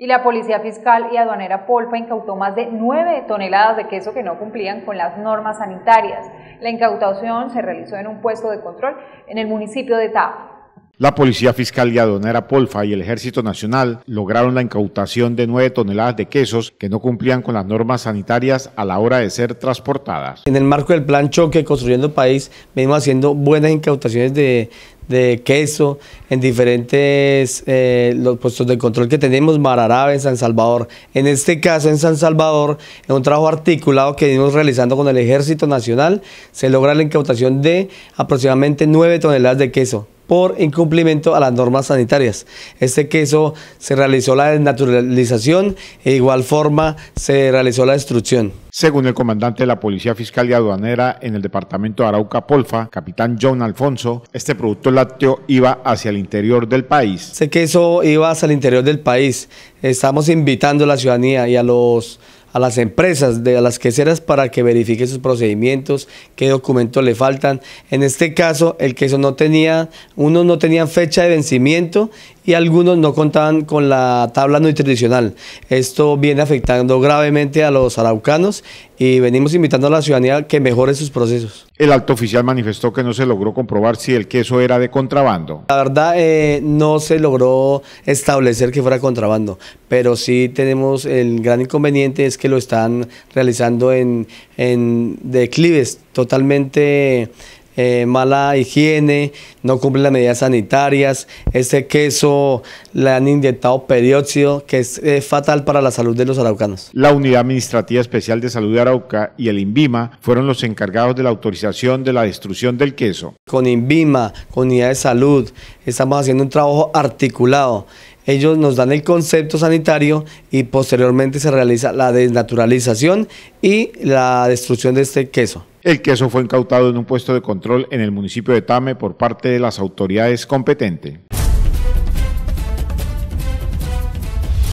y la Policía Fiscal y Aduanera Polpa incautó más de 9 toneladas de queso que no cumplían con las normas sanitarias. La incautación se realizó en un puesto de control en el municipio de Tapa. La Policía Fiscal y Adonera Polfa y el Ejército Nacional lograron la incautación de nueve toneladas de quesos que no cumplían con las normas sanitarias a la hora de ser transportadas. En el marco del plan Choque Construyendo País, venimos haciendo buenas incautaciones de, queso en diferentes eh, los puestos de control que tenemos, Mararabe, en San Salvador. En este caso, en San Salvador, en un trabajo articulado que venimos realizando con el Ejército Nacional, se logra la incautación de aproximadamente 9 toneladas de queso por incumplimiento a las normas sanitarias. Este queso se realizó la desnaturalización e igual forma se realizó la destrucción. Según el comandante de la Policía Fiscal y Aduanera en el departamento de Arauca Polfa, capitán John Alfonso, este producto lácteo iba hacia el interior del país. Este queso iba hacia el interior del país. Estamos invitando a la ciudadanía y a los a las empresas, de, las queseras para que verifique sus procedimientos, qué documentos le faltan. En este caso, el queso no tenía, uno no tenían fecha de vencimiento y algunos no contaban con la tabla nutricional. Esto viene afectando gravemente a los araucanos y venimos invitando a la ciudadanía que mejore sus procesos. El alto oficial manifestó que no se logró comprobar si el queso era de contrabando. La verdad eh, no se logró establecer que fuera contrabando, pero sí tenemos el gran inconveniente es que lo están realizando en, en declives totalmente eh, mala higiene, no cumple las medidas sanitarias, este queso le han inyectado perióxido, que es fatal para la salud de los araucanos. La Unidad Administrativa Especial de Salud de Arauca y el INVIMA fueron los encargados de la autorización de la destrucción del queso. Con INVIMA, con Unidad de Salud, estamos haciendo un trabajo articulado ellos nos dan el concepto sanitario y posteriormente se realiza la desnaturalización y la destrucción de este queso. El queso fue incautado en un puesto de control en el municipio de Tame por parte de las autoridades competentes.